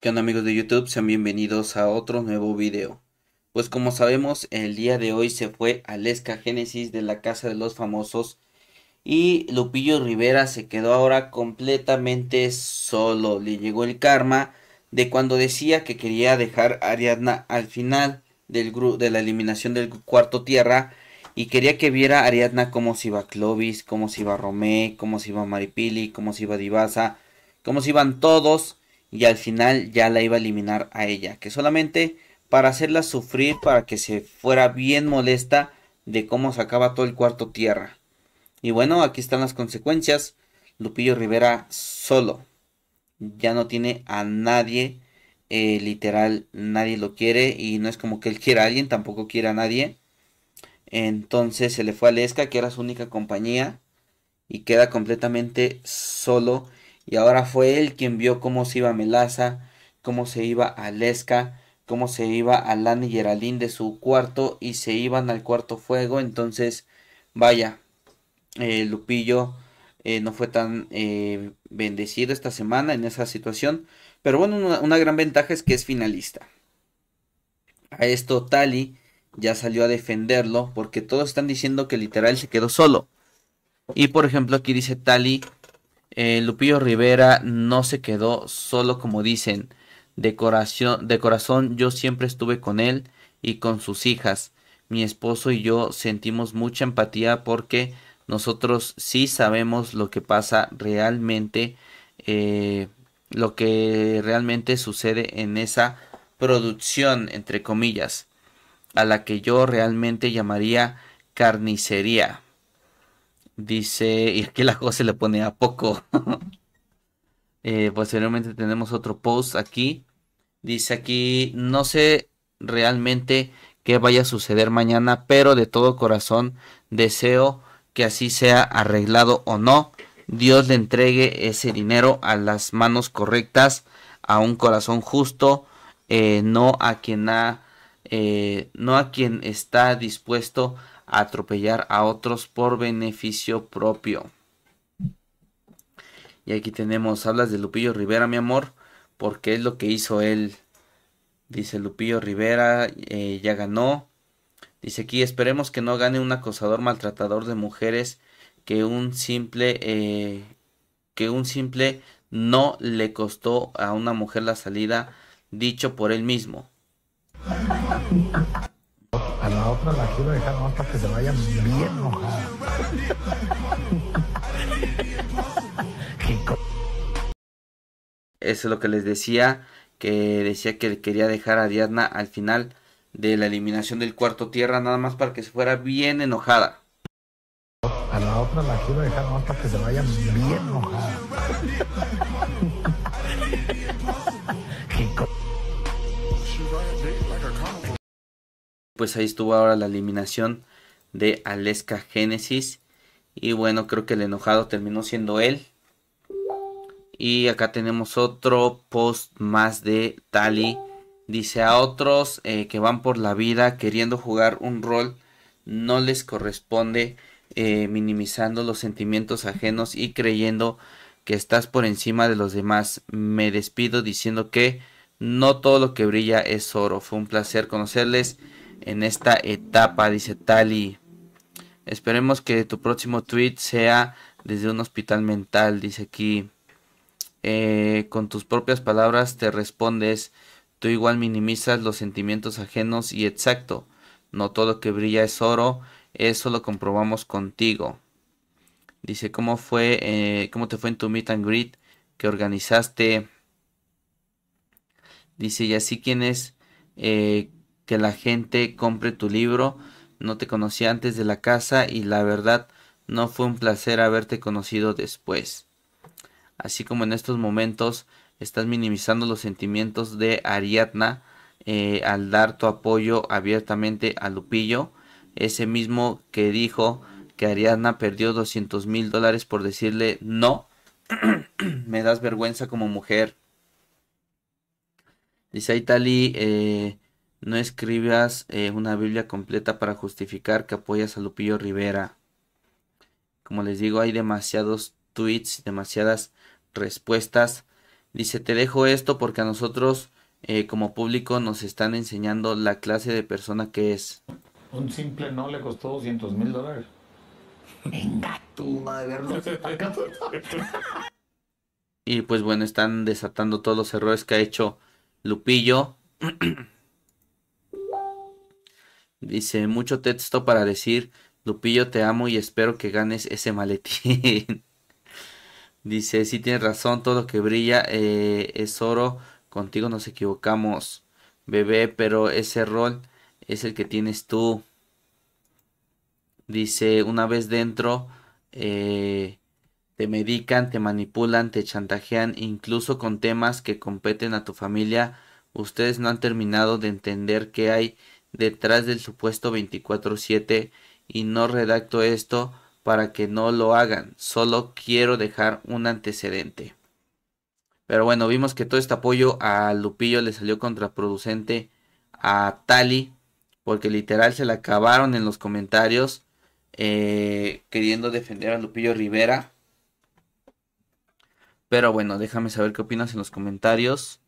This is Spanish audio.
¿Qué onda amigos de YouTube? Sean bienvenidos a otro nuevo video. Pues como sabemos, el día de hoy se fue Lesca Génesis de la Casa de los Famosos y Lupillo Rivera se quedó ahora completamente solo. Le llegó el karma de cuando decía que quería dejar a Ariadna al final del de la eliminación del cuarto tierra y quería que viera a Ariadna cómo se iba Clovis, cómo se iba Romé, cómo se iba Maripili, cómo se iba Divasa, cómo se iban todos y al final ya la iba a eliminar a ella, que solamente para hacerla sufrir, para que se fuera bien molesta de cómo sacaba todo el cuarto tierra. Y bueno, aquí están las consecuencias. Lupillo Rivera solo ya no tiene a nadie, eh, literal, nadie lo quiere y no es como que él quiera a alguien, tampoco quiere a nadie. Entonces se le fue a Lesca, que era su única compañía, y queda completamente solo. Y ahora fue él quien vio cómo se iba Melaza, cómo se iba a Lesca, cómo se iba a y Geraldine de su cuarto y se iban al cuarto fuego. Entonces, vaya, eh, Lupillo eh, no fue tan eh, bendecido esta semana en esa situación. Pero bueno, una, gran ventaja es que es finalista. A esto Tali ya salió a defenderlo porque todos están diciendo que literal se quedó solo. Y por ejemplo aquí dice Tali, eh, Lupillo Rivera no se quedó solo como dicen. de corazón yo siempre estuve con él y con sus hijas. Mi esposo y yo sentimos mucha empatía porque nosotros sí sabemos lo que pasa realmente, eh, lo que realmente sucede en esa producción, entre comillas, a la que yo realmente llamaría carnicería. Dice, y aquí la cosa se le pone a poco. Eh, posteriormente tenemos otro post aquí. Dice aquí, no sé realmente qué vaya a suceder mañana, pero de todo corazón deseo que así sea arreglado o no, Dios le entregue ese dinero a las manos correctas, a un corazón justo, eh, no a quien eh, no a quien está dispuesto a atropellar a otros por beneficio propio. Y aquí tenemos, hablas de Lupillo Rivera, mi amor, porque es lo que hizo él. Dice Lupillo Rivera, eh, ya ganó, Dice aquí, esperemos que no gane un acosador maltratador de mujeres que un simple, eh, que un simple no le costó a una mujer la salida, dicho por él mismo. A la otra la quiero dejar que se bien Eso es lo que les decía, que decía que quería dejar a Diana al final de la eliminación del cuarto tierra, nada más para que se fuera bien enojada. A la otra la quiero dejar para que se vaya bien enojada. pues ahí estuvo ahora la eliminación de Aleska Genesis. Y bueno, creo que el enojado terminó siendo él. Y acá tenemos otro post más de Tali. Dice a otros eh, que van por la vida queriendo jugar un rol no les corresponde eh, minimizando los sentimientos ajenos y creyendo que estás por encima de los demás. Me despido diciendo que no todo lo que brilla es oro. Fue un placer conocerles en esta etapa, dice Tali. Esperemos que tu próximo tweet sea desde un hospital mental, dice aquí. Eh, con tus propias palabras te respondes. Tú igual minimizas los sentimientos ajenos y exacto. No todo lo que brilla es oro, eso lo comprobamos contigo. Dice, ¿cómo fue, eh, cómo te fue en tu meet and greet que organizaste? Dice, y así quién es eh, que la gente compre tu libro. No te conocí antes de la casa y la verdad no fue un placer haberte conocido después así como en estos momentos estás minimizando los sentimientos de Ariadna eh, al dar tu apoyo abiertamente a Lupillo, ese mismo que dijo que Ariadna perdió 200 mil dólares por decirle no, me das vergüenza como mujer. Dice Itali, eh, no escribas eh, una Biblia completa para justificar que apoyas a Lupillo Rivera. Como les digo, hay demasiados tweets, demasiadas respuestas. Dice, te dejo esto porque a nosotros eh, como público nos están enseñando la clase de persona que es. Un simple no le costó 200 mil dólares. Venga tú, madre verlo. y pues bueno, están desatando todos los errores que ha hecho Lupillo. Dice, mucho texto para decir, Lupillo, te amo y espero que ganes ese maletín. Dice, sí tienes razón, todo lo que brilla eh, es oro, contigo nos equivocamos, bebé, pero ese rol es el que tienes tú. Dice, una vez dentro, eh, te medican, te manipulan, te chantajean, incluso con temas que competen a tu familia. Ustedes no han terminado de entender qué hay detrás del supuesto 24/7 y no redacto esto para que no lo hagan. Solo quiero dejar un antecedente. Pero bueno, vimos que todo este apoyo a Lupillo le salió contraproducente a Tali. Porque literal se la acabaron en los comentarios. Eh, queriendo defender a Lupillo Rivera. Pero bueno, déjame saber qué opinas en los comentarios.